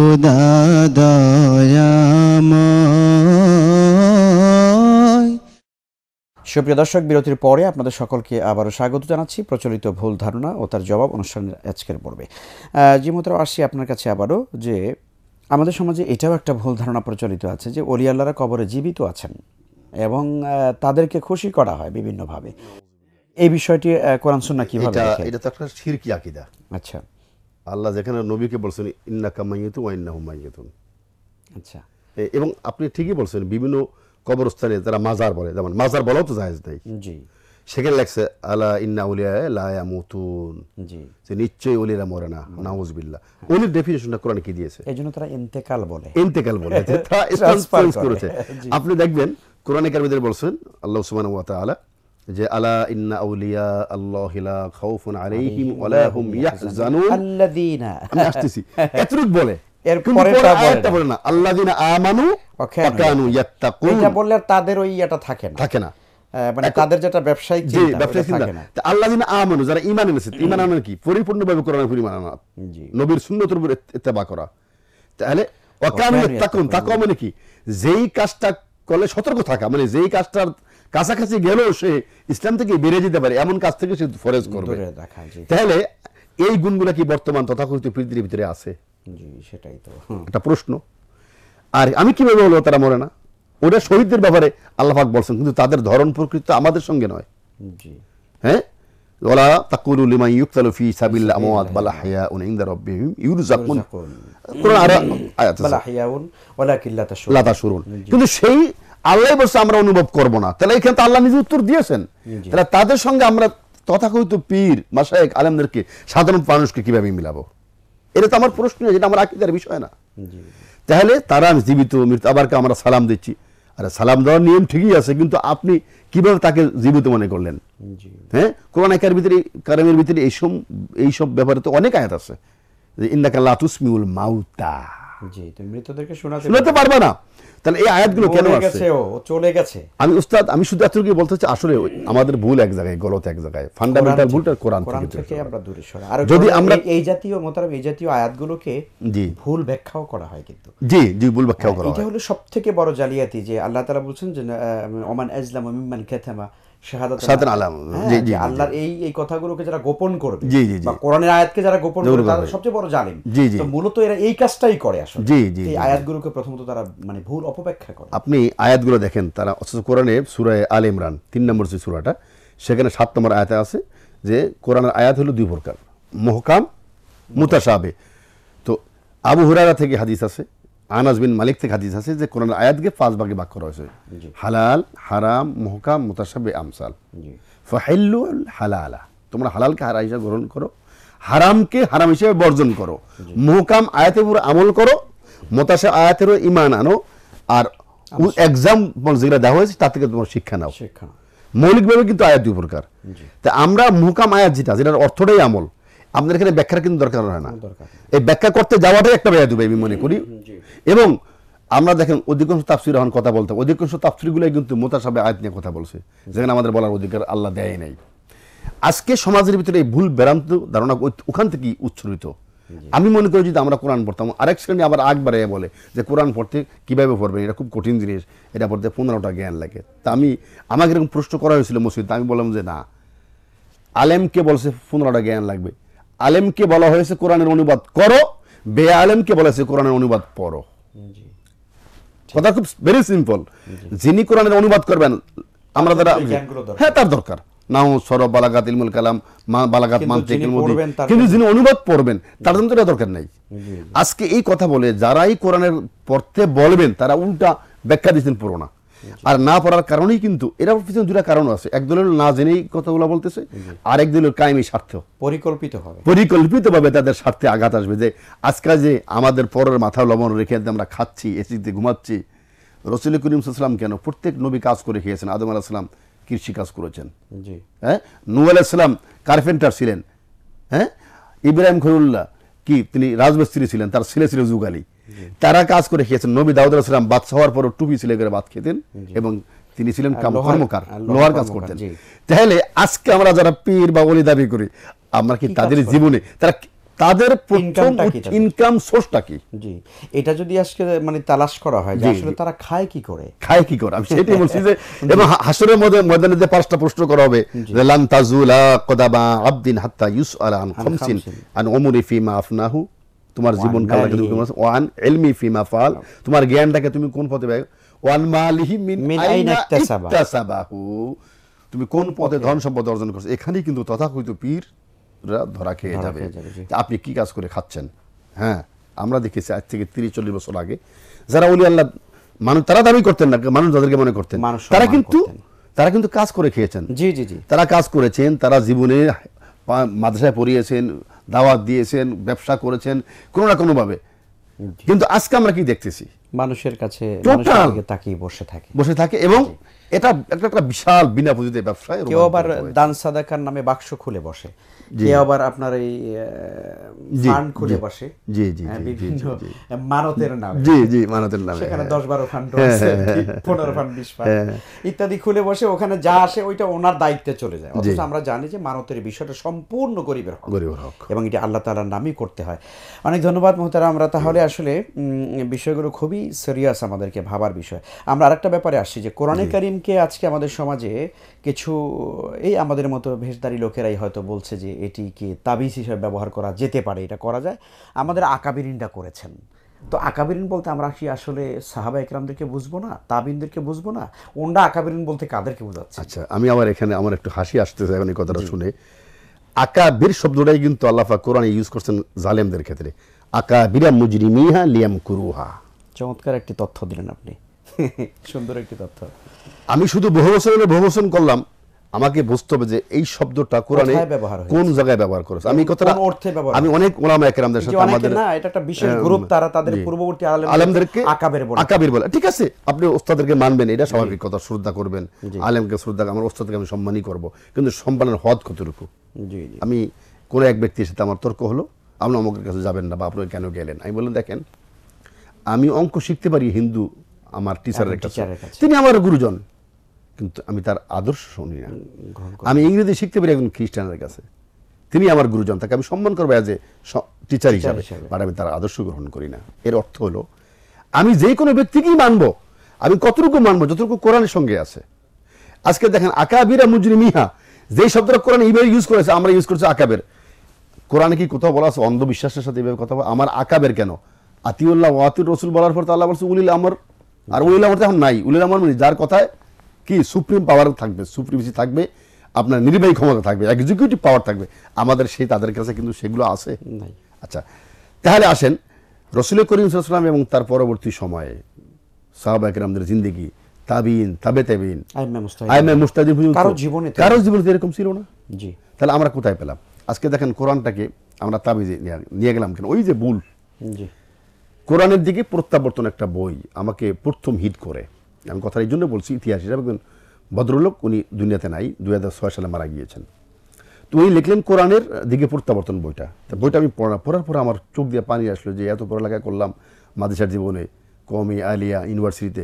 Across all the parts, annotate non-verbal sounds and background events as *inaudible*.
খোদা দয়াময় সুপ্রিয় দর্শক বিরতির পরে আপনাদের সকলকে আবারও স্বাগত জানাচ্ছি প্রচলিত ভুল ধারণা ও তার জবাব অনুষ্ঠানের আজকের পর্বে যে মতো আসছি আপনার কাছে আবারও যে আমাদের সমাজে এটাও একটা ভুল ধারণা প্রচলিত আছে যে ওলিয়াল্লারা কবরে জীবিত আছেন এবং তাদেরকে খুশি করা হয় বিভিন্নভাবে এই বিষয়টি কোরআন সুন্না কিভাবে এটা তো একটা শিরকি আকিদা আচ্ছা আল্লাহ যেখানে নবীকে বলছেন ইন্না কামাইয়েতু ওয়াইন্না হুমাইয়েতুন আচ্ছা এবং আপনি ঠিকই বলছেন বিভিন্ন কবরস্থানে যারা মাজার বলে যেমন মাজার বলাও তো জাহেজ নাই জি সেখানে লেখছে আলা ইন্না উলিয়া লায়া মুতুন জি যে নিশ্চয়ই ওলিরা মরে না নাউজ বিল্লাহ ওলির ডেফিনেশনটা কোরআন কি দিয়েছে এই জন্য তারা ইন্তেকাল বলে ইন্তেকাল বলে তারা *laughs* করেছে আপনি দেখবেন কোরআনে কারিমের বলছেন আল্লাহ সুবহানাহু ওয়া তাআলা যে আলা ইন্না আউলিয়া আল্লাহ লা খাউফুন আলাইহিম ওয়ালা হুম ইয়াহজানুন আমি আসতেছি *laughs* এতটুক বলে না কি নবীর মানে কি যেই কাজটা করলে সতর্ক থাকা মানে যেই কাজটার কাছাকাছি গেলেও সে ইসলাম থেকে বেড়ে যেতে পারে এমন কাজ থেকে সে ফরেজ করবে তাহলে এই গুণগুলা কি বর্তমান তথাকথিত পৃথিবীর ভিতরে আছে সেটাই তো একটা প্রশ্ন আর আমি কিভাবে বলবো তারা মরে না ওটা শহীদদের ব্যাপারে আল্লাহাক বলছেন কিন্তু তাদের ধরন প্রকৃত আমাদের সঙ্গে নয় হ্যাঁ কিন্তু সেই আল্লাহ বলছে আমরা অনুভব করব না তাহলে এখানে তো আল্লাহ নিজে উত্তর দিয়েছেন তাহলে তাদের সঙ্গে আমরা তথাকথিত পীর মাসায়ক আলমদেরকে সাধারণ মানুষকে কিভাবে মিলাবো এটা তো আমার প্রশ্ন যেটা আমার আকিদার বিষয় না তাহলে তারা জীবিত মৃত আবারকে আমরা সালাম দিচ্ছি আরে সালাম দেওয়ার নিয়ম ঠিকই আছে কিন্তু আপনি কিভাবে তাকে জীবিত মনে করলেন হ্যাঁ কোরআন একের ভিতরে কারামের ভিতরে এইসব এইসব ব্যাপারে তো অনেক আয়াত আছে যে ইন্দাকা লাতুসমিউল মাউতা জি মৃতদেরকে শোনাতে পারবে না তাহলে এই আয়াতগুলো কেন আসছে চলে গেছে আমি উস্তাদ আমি শুধু এতটুকু বলতে চাই আসলে আমাদের ভুল এক জায়গায় গলত এক জায়গায় ফান্ডামেন্টাল ভুলটা কোরআন থেকে আমরা দূরে সরে আর যদি আমরা এই জাতীয় মোতাবেক এই জাতীয় আয়াতগুলোকে জি ভুল ব্যাখ্যাও করা হয় কিন্তু জি জি ভুল ব্যাখ্যাও হ্যাঁ, করা হয় এটা হলো সবথেকে বড় জালিয়াতি যে আল্লাহ তাআলা বলছেন যে ওমান আজলাম মিম্মান কাতামা হ্যাঁ, জি জি এই এই কথাগুলোকে যারা গোপন জি জি আয়াতকে যারা এই কাজটাই করে জি জি প্রথমত তারা মানে ভুল করে আপনি আয়াতগুলো দেখেন তারা অথচ কোরআনে সূরা আল ইমরান তিন নম্বর যে সূরাটা সেখানে সাত নম্বর আয়াতে আছে যে কোরআনের আয়াত হলো দুই প্রকার মহকাম মুতাসাবে তো আবু হুরারা থেকে হাদিস আছে আনাজ বিন মালিক থেকে হাদিস আছে যে কোরআন আয়াতকে পাঁচ ভাগে বাক্য করা হয়েছে হালাল হারাম মহকাম মোতাসাবে আমসাল ফাহেল্লুল হালালা তোমরা হালালকে হারা হিসাবে গ্রহণ করো হারামকে হারাম হিসেবে বর্জন করো মহকাম আয়াতের উপর আমল করো মোতাসা আয়াতেরও ইমান আনো আর এক্সাম্পল যেগুলো দেওয়া হয়েছে তার থেকে তোমার শিক্ষা নাও শিক্ষা মৌলিকভাবে কিন্তু আয়াত দুই প্রকার তা আমরা মুহকাম আয়াত যেটা যেটার অর্থটাই আমল আপনার এখানে ব্যাখ্যার কিন্তু দরকার হয় না এই ব্যাখ্যা করতে যাওয়াটাই একটা বেয়া দেবে আমি মনে করি এবং আমরা দেখেন অধিকাংশ তাফসির এখন কথা বলতাম অধিকাংশ তাফসিরগুলোই কিন্তু মোতা সাহেব আয়াত নিয়ে কথা বলছে যেখানে আমাদের বলার অধিকার আল্লাহ দেয় নাই আজকে সমাজের ভিতরে এই ভুল বেড়ান্ত ধারণা ওখান থেকেই উচ্ছরিত আমি মনে করি যদি আমরা কোরআন পড়তাম আরেক শ্রেণী আবার আগ বাড়াইয়া বলে যে কোরআন পড়তে কীভাবে পড়বেন এটা খুব কঠিন জিনিস এটা পড়তে পনেরোটা জ্ঞান লাগে তা আমি আমাকে এরকম প্রশ্ন করা হয়েছিল মসজিদ আমি বললাম যে না আলেমকে বলছে পনেরোটা জ্ঞান লাগবে আলেমকে বলা হয়েছে কোরআনের অনুবাদ করো বে আলেমকে বলা হয়েছে কোরআনের অনুবাদ পড়ো কথা খুব ভেরি সিম্পল যিনি কোরআনের অনুবাদ করবেন আমরা তারা হ্যাঁ তার দরকার নাও সরব বালাগাত ইলমুল কালাম মা বালাগাত মানতে কিন্তু যিনি অনুবাদ পড়বেন তার জন্য এটা দরকার নাই আজকে এই কথা বলে যারাই কোরআনের পড়তে বলবেন তারা উল্টা ব্যাখ্যা দিচ্ছেন পুরোনা আর না পড়ার কারণেই কিন্তু এরা পিছনে দুটা কারণ আছে এক দলের না জেনেই কথাগুলো বলতেছে আর এক দলের কায়েমি স্বার্থ পরিকল্পিত হবে পরিকল্পিতভাবে তাদের স্বার্থে আঘাত আসবে যে আজকাল যে আমাদের পরের মাথা লবণ রেখে আমরা খাচ্ছি এসিতে ঘুমাচ্ছি রসুল করিম সাল্লাম কেন প্রত্যেক নবী কাজ করে খেয়েছেন আদম আলাহিসাম কৃষি কাজ করেছেন হ্যাঁ নু আলাহিসাম কার্পেন্টার ছিলেন হ্যাঁ ইব্রাহিম খরুল্লাহ কি তিনি রাজমিস্ত্রি ছিলেন তার ছেলে ছিল যুগালী তারা কাজ করে খেয়েছেন নবী দাউদ আলাহিসাম বাদশাহ হওয়ার পরও টুপি ছিলে করে ভাত খেতেন এবং তিনি ছিলেন কর্মকার লোহার কাজ করতেন তাহলে আজকে আমরা যারা পীর বা অলি দাবি করি আমরা কি তাদের জীবনে তারা তাদের প্রথম ইনকাম সোর্সটা কি জি এটা যদি আজকে মানে তালাশ করা হয় যে আসলে তারা খায় কি করে খায় কি করে আমি সেটাই বলছি যে *laughs* এবং হাসরের মধ্যে ময়দানে যে পাঁচটা প্রশ্ন করা হবে যে লান তাজুলা কদাবা আবদিন হাত্তা ইউসআলা আন খামসিন আন উমরি ফিমা আফনাহু তোমার জীবনকালটাকে তুমি ওয়ান এলমি ফিমা ফাল তোমার জ্ঞানটাকে তুমি কোন পথে ব্যয় ওয়ান মালিহি মিন আইনা তুমি কোন পথে ধন সম্পদ অর্জন করছো এখানেই কিন্তু তথাকথিত পীর ধরা খেয়ে যাবে আপনি কি কাজ করে খাচ্ছেন হ্যাঁ আমরা দেখেছি আজ থেকে তিরিশ চল্লিশ বছর আগে যারা ওলি আল্লাহ মানুষ তারা দাবি করতেন না মানুষ যাদেরকে মনে করতেন তারা কিন্তু তারা কিন্তু কাজ করে খেয়েছেন জি জি জি তারা কাজ করেছেন তারা জীবনে মাদ্রাসায় পড়িয়েছেন দাওয়াত দিয়েছেন ব্যবসা করেছেন কোনো না কোনোভাবে কিন্তু আজকে আমরা কি দেখতেছি মানুষের কাছে তাকিয়ে বসে থাকে বসে থাকে এবং এটা একটা বিশাল বিনা পুঁজিতে ব্যবসায় কেউ আবার দান সাদাকার নামে বাক্স খুলে বসে কেউ আবার আপনার এই ফান্ড খুলে বসে হ্যাঁ, জি জি মানতের নামে জি জি মানতের নামে সেখানে হ্যাঁ। দশ বারো ফান্ড হ্যাঁ, পনেরো ফান্ড বিশ ফান্ড ইত্যাদি খুলে বসে ওখানে যা আসে ওইটা ওনার দায়িত্বে চলে যায় অথচ আমরা জানি যে মানতের বিষয়টা সম্পূর্ণ গরিবের হক গরিবের হক এবং এটা আল্লাহ তালার নামই করতে হয় অনেক ধন্যবাদ মোহতারা আমরা তাহলে আসলে বিষয়গুলো খুবই সিরিয়াস আমাদেরকে ভাবার বিষয় আমরা আরেকটা ব্যাপারে আসছি যে কোরআনে করিম ইদানিংকে আজকে আমাদের সমাজে কিছু এই আমাদের মতো ভেষদারি লোকেরাই হয়তো বলছে যে এটিকে তাবিজ হিসেবে ব্যবহার করা যেতে পারে এটা করা যায় আমাদের আকাবিরিনটা করেছেন তো আকাবিরিন বলতে আমরা কি আসলে সাহাবা একরামদেরকে বুঝবো না তাবিনদেরকে বুঝবো না ওনরা আকাবিরিন বলতে কাদেরকে বোঝাচ্ছে আচ্ছা আমি আবার এখানে আমার একটু হাসি আসতে এখন এই কথাটা শুনে আকাবির শব্দটাই কিন্তু আল্লাহা কোরআন ইউজ করছেন জালেমদের ক্ষেত্রে আকাবিরা মুজরিমিহা লিয়াম কুরুহা চমৎকার একটি তথ্য দিলেন আপনি *laughs* সুন্দর একটি তথ্য আমি শুধু বহু বছর বহু বছর করলাম আমাকে বুঝতে হবে যে এই শব্দটা কোরআনে কোন জায়গায় ব্যবহার করেছে আমি কথাটা অর্থে ব্যবহার আমি অনেক ওলামা একরামদের সাথে আমাদের না এটা একটা বিশেষ গ্রুপ তারা তাদের পূর্ববর্তী আলেমদেরকে আকাবের বলে আকাবের বলে ঠিক আছে আপনি ওস্তাদদেরকে মানবেন এটা স্বাভাবিক কথা শ্রদ্ধা করবেন আলেমকে শ্রদ্ধা আমার ওস্তাদকে আমি সম্মানই করব কিন্তু সম্মানের হদ কতটুকু জি আমি কোনো এক ব্যক্তির সাথে আমার তর্ক হলো আপনি অমুকের কাছে যাবেন না বা আপনি কেন গেলেন আমি বললাম দেখেন আমি অঙ্ক শিখতে পারি হিন্দু আমার টিচারের কাছে তিনি আমার গুরুজন কিন্তু আমি তার আদর্শ শুনি না আমি ইংরেজি শিখতে পারি একজন খ্রিস্টানের কাছে তিনি আমার গুরুজন তাকে আমি সম্মান করবো অ্যাজ এ টিচার হিসাবে বাট আমি তার আদর্শ গ্রহণ করি না এর অর্থ হলো আমি যে কোনো ব্যক্তিকেই মানবো আমি কতটুকু মানবো যতটুকু কোরআনের সঙ্গে আছে আজকে দেখেন আকাবিরা মুজরি মিহা যেই শব্দটা কোরআন এইভাবে ইউজ করেছে আমরা ইউজ করছি আকাবের কোরআনে কি কোথাও বলা আছে অন্ধবিশ্বাসের সাথে এইভাবে কথা বলা আমার আকাবের কেন আতিউল্লাহ ওয়াতুর রসুল বলার পর তো আল্লাহ বলছে উলিল আমার আর উলিল আমার এখন নাই উলিল আমার মানে যার কথায় কি সুপ্রিম পাওয়ার থাকবে সুপ্রিমেসি থাকবে আপনার নির্বাহী ক্ষমতা থাকবে এক্সিকিউটিভ পাওয়ার থাকবে আমাদের সেই তাদের কাছে কিন্তু সেগুলো আছে নাই আচ্ছা তাহলে আসেন রসুল করিম সাল্লাম এবং তার পরবর্তী সময়ে সাহাবা একরামদের জিন্দিগি তাবিন তাবে তাবিন আইমে মুস্তাদিন কারো জীবনে কারো জীবনে এরকম ছিল না জি তাহলে আমরা কোথায় পেলাম আজকে দেখেন কোরআনটাকে আমরা তাবিজে নিয়ে গেলাম কেন ওই যে ভুল জি কোরআনের দিকে প্রত্যাবর্তন একটা বই আমাকে প্রথম হিট করে আমি কথার এই জন্য বলছি ইতিহাস হিসাবে একজন ভদ্রলোক উনি দুনিয়াতে নাই দুই সালে মারা গিয়েছেন তো উনি লিখলেন কোরআনের দিকে প্রত্যাবর্তন বইটা তা বইটা আমি পড়া পড়ার পর আমার চোখ দিয়ে পানি আসলো যে এত পড়ালেখা করলাম মাদেশার জীবনে কমি আলিয়া ইউনিভার্সিটিতে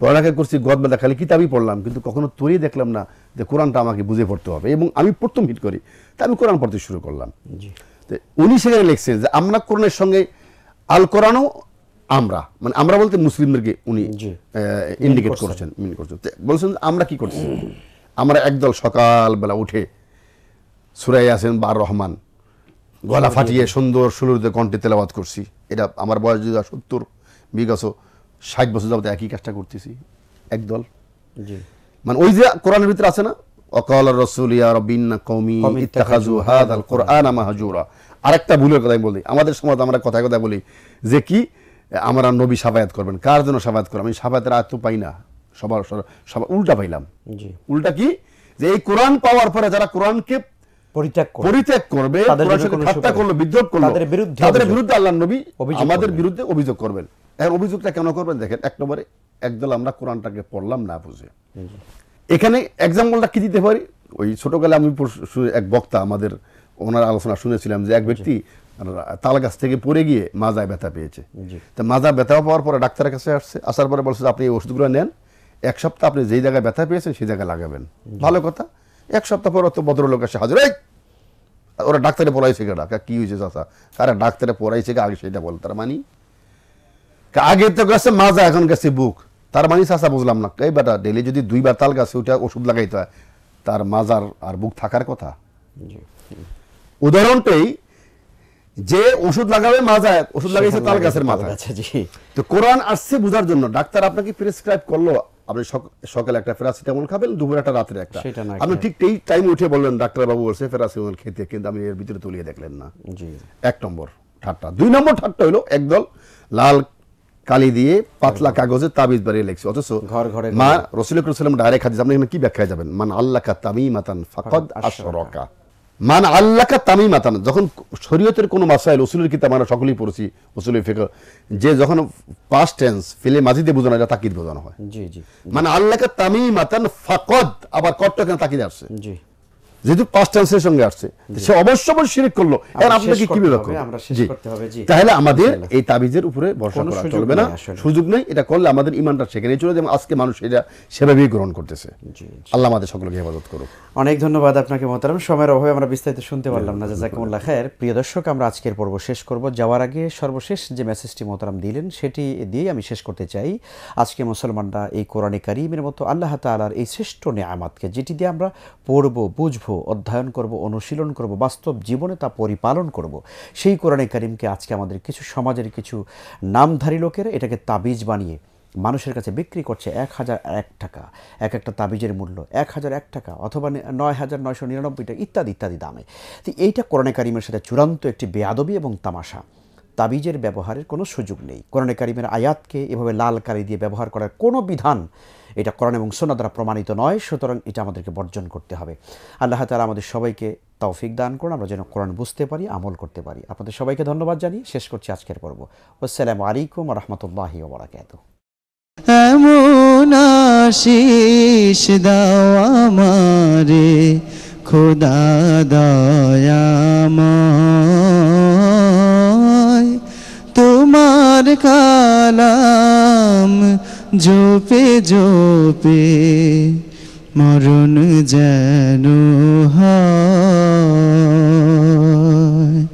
পড়ালেখা করছি গদমেদা খালি কিতাবই পড়লাম কিন্তু কখনো তৈরি দেখলাম না যে কোরআনটা আমাকে বুঝে পড়তে হবে এবং আমি প্রথম হিট করি তা আমি কোরআন পড়তে শুরু করলাম তো উনি সেখানে লিখছেন যে আমরা কোরআনের সঙ্গে আল কোরআনও আমরা মানে আমরা বলতে মুসলিমদেরকে উনি ইন্ডিকেট করছেন মিন করছেন বলছেন আমরা কি করছি আমরা একদল সকালবেলা উঠে সুরাই আসেন বা রহমান গলা ফাটিয়ে সুন্দর সুলুরিতে কণ্ঠে তেলাবাদ করছি এটা আমার বয়স যদি সত্তর বিগত ষাট বছর যাবতে একই কাজটা করতেছি একদল মানে ওই যে কোরআনের ভিতরে আছে না অকাল রসুল ইয়া রবিন কৌমি ইত্তাখাজু হাদ আল কোরআন মাহাজুরা আরেকটা ভুলের কথা বলি আমাদের সমাজ আমরা কথায় কথা বলি যে কি আমরা নবী সাফায়াত করবেন কার জন্য সাফায়াত করবেন আমি সাফায়াতের আয়ত্ত পাই না সবার সবার উল্টা পাইলাম উল্টা কি যে এই কোরআন পাওয়ার পরে যারা কোরআনকে অভিযোগটা করবেন দেখেন একদল আমরা পড়লাম না বুঝে এখানে কি দিতে পারি ওই ছোটকালে আমি এক বক্তা আমাদের ওনার আলোচনা শুনেছিলাম যে এক ব্যক্তি তাল গাছ থেকে পড়ে গিয়ে মাজায় ব্যথা পেয়েছে তা মাজা ব্যথা পাওয়ার পরে ডাক্তারের কাছে আসছে আসার পরে বলছে আপনি এই ওষুধগুলো নেন এক সপ্তাহ আপনি যেই জায়গায় ব্যথা পেয়েছেন সেই জায়গায় লাগাবেন ভালো কথা এক সপ্তাহ পর অত ভদ্রলোক এসে হাজির ওরা ডাক্তারে পড়াইছে কে ডাকা কী হয়েছে চাষা কারা ডাক্তারে পড়াইছে আগে সেটা বল তার মানে আগে তো গেছে মাজা এখন গেছে বুক তার মানে চাষা বুঝলাম না এই বেটা ডেলি যদি দুইবার তাল গাছে ওটা ওষুধ লাগাইতে হয় তার মাজার আর বুক থাকার কথা উদাহরণটাই যে ওষুধ লাগাবে মাজায় ওষুধ লাগাইছে তাল গাছের মাথা জি তো কোরআন আসছে বোঝার জন্য ডাক্তার আপনাকে প্রেসক্রাইব করলো আপনি সকালে একটা প্যারাসিটামল খাবেন দুপুরে একটা রাত্রে একটা আপনি ঠিক এই টাইম উঠে বললেন ডাক্তার বাবু বলছে প্যারাসিটামল খেতে কিন্তু আমি এর ভিতরে তুলিয়ে দেখলেন না জি এক নম্বর ঠাট্টা দুই নম্বর ঠাট্টা হলো একদল লাল কালি দিয়ে পাতলা কাগজে তাবিজ বাড়িয়ে লেখছে অথচ ঘর ঘরে মা রসুল সাল্লাম ডাইরেক্ট হাদিস আপনি এখানে কি ব্যাখ্যা যাবেন মান আল্লাহ কা তামিমাতান ফাকাদ আশরাকা মান কা তামি মাতান যখন শরীয়তের কোনো মাসাইল ওসুলের কিতাব আমরা সকলেই পড়েছি ওসুলের ফেকর যে যখন পাস্ট টেন্স ফেলে মাঝিতে বোঝানো এটা তাকিদ বোঝানো হয় জি জি মানে আল্লাহকে তামি মাতান ফাকদ আবার কট্ট কেন তাকিদ আসছে জি যেহেতু পাঁচ চান্সের সঙ্গে আসছে সে অবশ্য অবশ্য শিরিক করলো এর আপনাকে কি জি তাহলে আমাদের এই তাবিজের উপরে ভরসা করা চলবে না সুযোগ নেই এটা করলে আমাদের ইমানটা সেখানে চলে যাবে আজকে মানুষ এটা সেভাবেই গ্রহণ করতেছে আল্লাহ আমাদের সকলকে হেফাজত করুক অনেক ধন্যবাদ আপনাকে মহতারাম সময়ের অভাবে আমরা বিস্তারিত শুনতে পারলাম না জাজাকুমুল্লাহ খায়ের প্রিয় দর্শক আমরা আজকের পর্ব শেষ করব যাওয়ার আগে সর্বশেষ যে মেসেজটি মহতারাম দিলেন সেটি দিয়ে আমি শেষ করতে চাই আজকে মুসলমানরা এই কোরআনে কারিমের মতো আল্লাহ তালার এই শ্রেষ্ঠ নিয়ামাতকে যেটি দিয়ে আমরা পড়ব বুঝবো অধ্যয়ন করব অনুশীলন করব বাস্তব জীবনে তা পরিপালন করব সেই কোরআনে করিমকে আজকে আমাদের কিছু সমাজের কিছু নামধারী লোকেরা এটাকে তাবিজ বানিয়ে মানুষের কাছে বিক্রি করছে এক হাজার এক টাকা এক একটা তাবিজের মূল্য এক হাজার এক টাকা অথবা নয় হাজার নয়শো নিরানব্বই টাকা ইত্যাদি ইত্যাদি দামে তো এইটা কোরআনে কারিমের সাথে চূড়ান্ত একটি বেয়াদবি এবং তামাশা তাবিজের ব্যবহারের কোনো সুযোগ নেই কোরআনে কারিমের আয়াতকে এভাবে লাল কালি দিয়ে ব্যবহার করার কোনো বিধান এটা কোরআন এবং সোনা দ্বারা প্রমাণিত নয় সুতরাং এটা আমাদেরকে বর্জন করতে হবে আল্লাহ তালা আমাদের সবাইকে তৌফিক দান করুন আমরা যেন কোরআন বুঝতে পারি আমল করতে পারি আপনাদের সবাইকে ধন্যবাদ জানিয়ে শেষ করছি আজকের পর্ব আসসালাম আলাইকুম রহমতুল্লাহ ওবরাকাত আশিস দাও আমারে খোদা তোমার কালাম জোপে জোপে মরণ যেন হয়